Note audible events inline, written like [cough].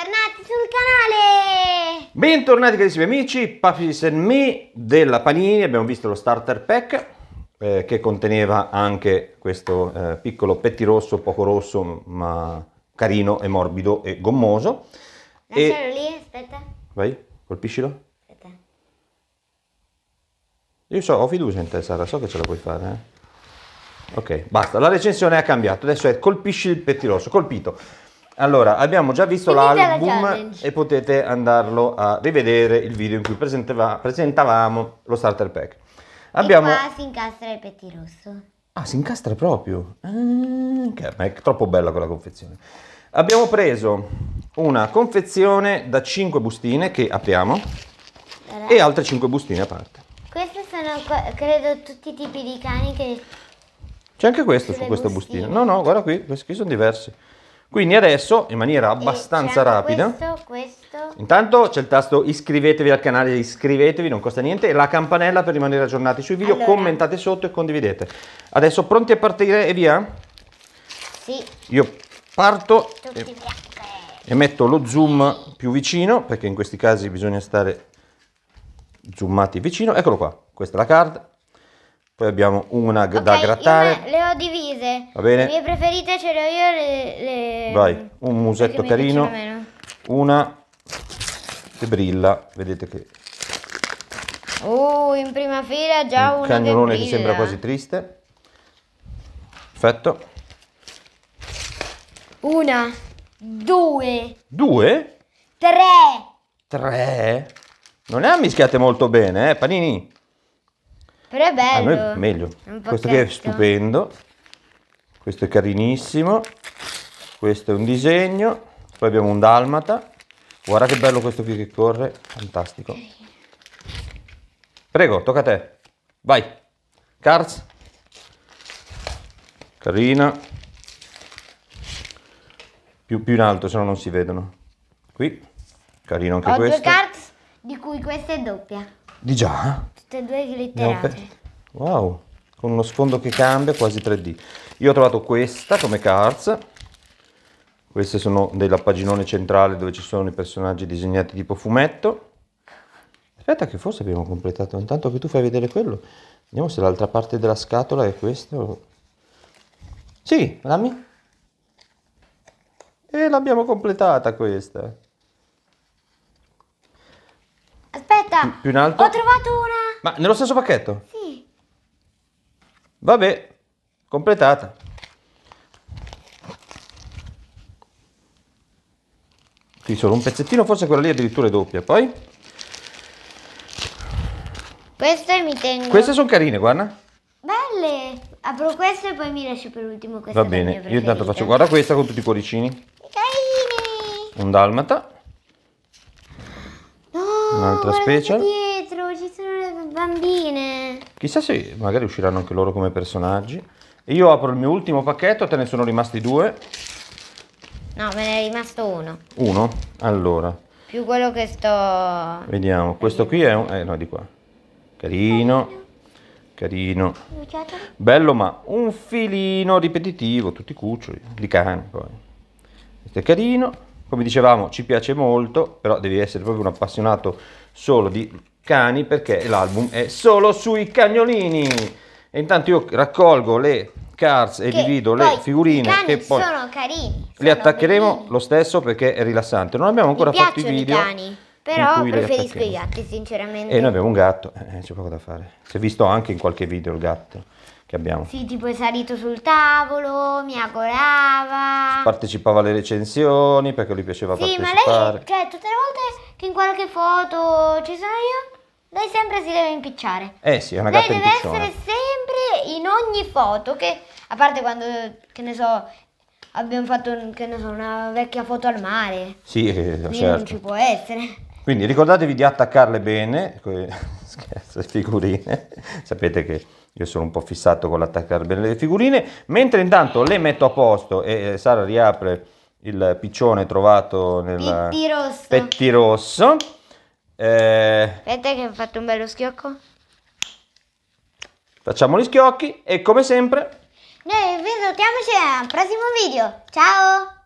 Bentornati sul canale! Bentornati carissimi amici, Papis and Me della Panini, abbiamo visto lo starter pack eh, che conteneva anche questo eh, piccolo pettirosso, poco rosso, ma carino e morbido e gommoso. Lascialo e... lì, aspetta. Vai, colpiscilo. Aspetta. Io so, ho fiducia in te Sara, so che ce la puoi fare, eh. Ok, basta, la recensione ha cambiato, adesso è colpisci il pettirosso, colpito. Allora, abbiamo già visto l'album e potete andarlo a rivedere il video in cui presentava, presentavamo lo starter pack. Abbiamo... E qua si incastra il rosso. Ah, si incastra proprio? Mm, è troppo bella quella confezione. Abbiamo preso una confezione da 5 bustine che apriamo allora. e altre 5 bustine a parte. Questi sono, credo, tutti i tipi di cani che... C'è anche questo su questa bustina. No, no, guarda qui, questi sono diversi. Quindi adesso, in maniera abbastanza diciamo rapida, questo, questo. intanto c'è il tasto iscrivetevi al canale, iscrivetevi, non costa niente, e la campanella per rimanere aggiornati sui video, allora. commentate sotto e condividete. Adesso pronti a partire e via? Sì. Io parto e, e metto lo zoom più vicino, perché in questi casi bisogna stare zoomati vicino. Eccolo qua, questa è la card, poi abbiamo una okay, da grattare. Le ho divise. Va bene? Le mie preferite ce le ho io. Le, le... Vai, un musetto carino. Una che brilla. Vedete che... Oh, in prima fila già un una cagnolone che, sembra quasi triste. Perfetto. Una, due. Due? Tre. Tre? Non ne ha mischiate molto bene, eh, Panini? Però è ah, bello. A me meglio. Questo che è stupendo. Questo è carinissimo. Questo è un disegno. Poi abbiamo un dalmata. Guarda che bello questo qui che corre. Fantastico. Prego, tocca a te. Vai. Cars. Carina. Più, più in alto, se no non si vedono. Qui. Carino anche Ho questo. Ho due cards, di cui questa è doppia. Di già? Eh? Tutte e due glitterate. Wow, con uno sfondo che cambia, quasi 3D. Io ho trovato questa come cards. Queste sono della paginone centrale dove ci sono i personaggi disegnati tipo fumetto. Aspetta che forse abbiamo completato, intanto che tu fai vedere quello. Vediamo se l'altra parte della scatola è questa. Sì, dammi. E l'abbiamo completata questa. Guarda, più in alto. Ho trovato una. Ma nello stesso pacchetto? Sì. Vabbè, completata. Qui solo un pezzettino, forse quella lì addirittura è doppia. Poi? Queste mi tengo. Queste sono carine, guarda. Belle. Apro questa e poi mi lascio per ultimo questa. Va bene, io intanto faccio guarda questa con tutti i cuoricini. Carini. Un dalmata. Un'altra specie. dietro ci sono le bambine. Chissà se magari usciranno anche loro come personaggi. Io apro il mio ultimo pacchetto, te ne sono rimasti due. No, me ne è rimasto uno. Uno? Allora. Più quello che sto... Vediamo, questo qui è un... Eh, no, di qua. Carino. Carino. Bello, ma un filino ripetitivo, tutti cuccioli, di cane poi. Questo è carino come dicevamo ci piace molto però devi essere proprio un appassionato solo di cani perché l'album è solo sui cagnolini e intanto io raccolgo le cards e divido le figurine che poi sono carini le attaccheremo bellini. lo stesso perché è rilassante non abbiamo ancora fatto i video i cani, però preferisco i gatti sinceramente e noi abbiamo un gatto eh, eh, c'è poco da fare si è visto anche in qualche video il gatto che abbiamo sì tipo è salito sul tavolo mi agolava Ah. Partecipava alle recensioni perché lui piaceva sì, partecipare. Sì, ma lei, cioè, tutte le volte che in qualche foto ci sono io, lei sempre si deve impicciare. Eh sì, è una lei gatta impicciona. Lei deve essere sempre in ogni foto, che a parte quando, che ne so, abbiamo fatto, che ne so, una vecchia foto al mare. Sì, eh, certo. non ci può essere. Quindi ricordatevi di attaccarle bene, scherzo, le figurine. [laughs] Sapete che io sono un po' fissato con l'attaccare bene le figurine. Mentre intanto le metto a posto e eh, Sara riapre il piccione trovato nel Petti rosso. Petti rosso. Eh... Aspetta che ho fatto un bello schiocco. Facciamo gli schiocchi e come sempre... Noi vi salutiamo ci vediamo al prossimo video. Ciao!